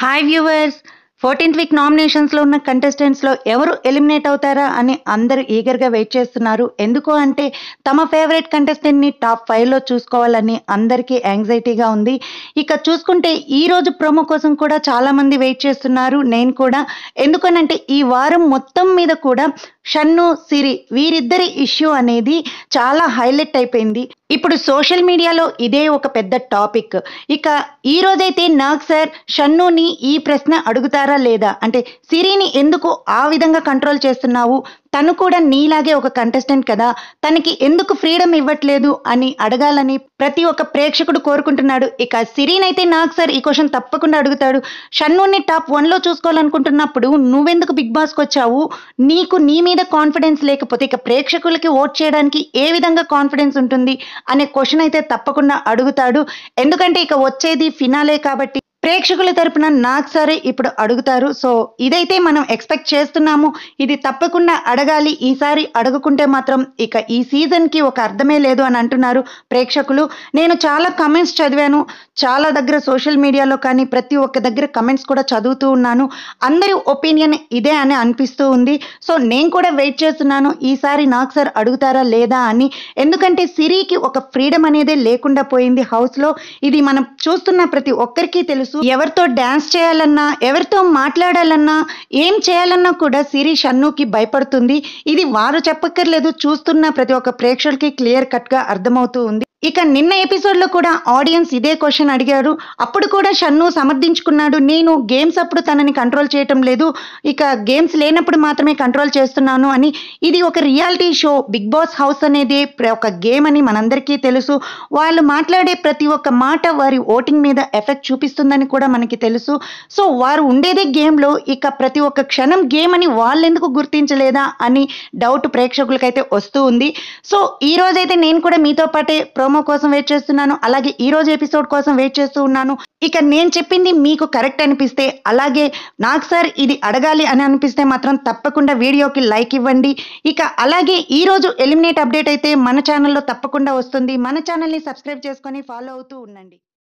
hi viewers fourteenth week నామినేషన్స్లో ఉన్న కంటెస్టెంట్స్లో ఎవరు ఎలిమినేట్ అవుతారా అని అందరూ ఈగర్గా వెయిట్ చేస్తున్నారు ఎందుకు అంటే తమ ఫేవరెట్ కంటెస్టెంట్ని టాప్ ఫైవ్లో చూసుకోవాలని అందరికీ యాంగ్జైటీగా ఉంది ఇక చూసుకుంటే ఈరోజు ప్రోమో కోసం కూడా చాలామంది వెయిట్ చేస్తున్నారు నేను కూడా ఎందుకనంటే ఈ వారం మొత్తం మీద కూడా షన్ను సిరి వీరిద్దరి ఇష్యూ అనేది చాలా హైలైట్ అయిపోయింది ఇప్పుడు సోషల్ మీడియాలో ఇదే ఒక పెద్ద టాపిక్ ఇక ఈరోజైతే నాగ్ సార్ షన్నుని ఈ ప్రశ్న అడుగుతారా లేదా అంటే సిరిని ఎందుకు ఆ విధంగా కంట్రోల్ చేస్తున్నావు తను కూడా నీలాగే ఒక కంటెస్టెంట్ కదా తనకి ఎందుకు ఫ్రీడమ్ ఇవ్వట్లేదు అని అడగాలని ప్రతి ఒక్క ప్రేక్షకుడు కోరుకుంటున్నాడు ఇక సిరీన్ అయితే నాకు సార్ ఈ క్వశ్చన్ తప్పకుండా అడుగుతాడు షన్నుని టాప్ వన్లో చూసుకోవాలనుకుంటున్నప్పుడు నువ్వెందుకు బిగ్ బాస్కి వచ్చావు నీకు నీ మీద కాన్ఫిడెన్స్ లేకపోతే ఇక ప్రేక్షకులకి ఓట్ చేయడానికి ఏ విధంగా కాన్ఫిడెన్స్ ఉంటుంది అనే క్వశ్చన్ అయితే తప్పకుండా అడుగుతాడు ఎందుకంటే ఇక వచ్చేది ఫినాలే కాబట్టి ప్రేక్షకుల తరపున నాకు సారే ఇప్పుడు అడుగుతారు సో ఇదైతే మనం ఎక్స్పెక్ట్ చేస్తున్నాము ఇది తప్పకుండా అడగాలి ఈసారి అడగకుంటే మాత్రం ఇక ఈ సీజన్కి ఒక అర్థమే లేదు అని అంటున్నారు ప్రేక్షకులు నేను చాలా కమెంట్స్ చదివాను చాలా దగ్గర సోషల్ మీడియాలో కానీ ప్రతి ఒక్క దగ్గర కమెంట్స్ కూడా చదువుతూ ఉన్నాను అందరి ఒపీనియన్ ఇదే అని అనిపిస్తూ ఉంది సో నేను కూడా వెయిట్ చేస్తున్నాను ఈసారి నాకు సార్ అడుగుతారా లేదా అని ఎందుకంటే సిరికి ఒక ఫ్రీడమ్ అనేది లేకుండా పోయింది హౌస్లో ఇది మనం చూస్తున్న ప్రతి ఒక్కరికి తెలుసు తెలుసు ఎవరితో డ్యాన్స్ చేయాలన్నా ఎవరితో మాట్లాడాలన్నా ఏం చేయాలన్నా కూడా సిరి షన్నుకి భయపడుతుంది ఇది వారు చెప్పక్కర్లేదు చూస్తున్న ప్రతి ఒక్క ప్రేక్షకులకి క్లియర్ కట్గా అర్థమవుతూ ఉంది ఇక నిన్న ఎపిసోడ్లో కూడా ఆడియన్స్ ఇదే క్వశ్చన్ అడిగారు అప్పుడు కూడా షన్ను సమర్థించుకున్నాడు నేను గేమ్స్ అప్పుడు తనని కంట్రోల్ చేయటం లేదు ఇక గేమ్స్ లేనప్పుడు మాత్రమే కంట్రోల్ చేస్తున్నాను అని ఇది ఒక reality show Bigg Boss house అనేది ఒక గేమ్ అని మనందరికీ తెలుసు వాళ్ళు మాట్లాడే ప్రతి ఒక్క మాట వారి ఓటింగ్ మీద ఎఫెక్ట్ చూపిస్తుందని కూడా మనకి తెలుసు సో వారు ఉండేదే గేమ్లో ఇక ప్రతి ఒక్క క్షణం గేమ్ అని వాళ్ళెందుకు గుర్తించలేదా అని డౌట్ ప్రేక్షకులకైతే వస్తూ ఉంది సో ఈరోజైతే నేను కూడా మీతో పాటే ప్రో ప్రోమో కోసం వెయిట్ చేస్తున్నాను అలాగే ఈ రోజు ఎపిసోడ్ కోసం వెయిట్ చేస్తూ ఉన్నాను ఇక నేను చెప్పింది మీకు కరెక్ట్ అనిపిస్తే అలాగే నాకు సార్ ఇది అడగాలి అని అనిపిస్తే మాత్రం తప్పకుండా వీడియోకి లైక్ ఇవ్వండి ఇక అలాగే ఈ రోజు ఎలిమినేట్ అప్డేట్ అయితే మన ఛానల్లో తప్పకుండా వస్తుంది మన ఛానల్ని సబ్స్క్రైబ్ చేసుకొని ఫాలో అవుతూ ఉండండి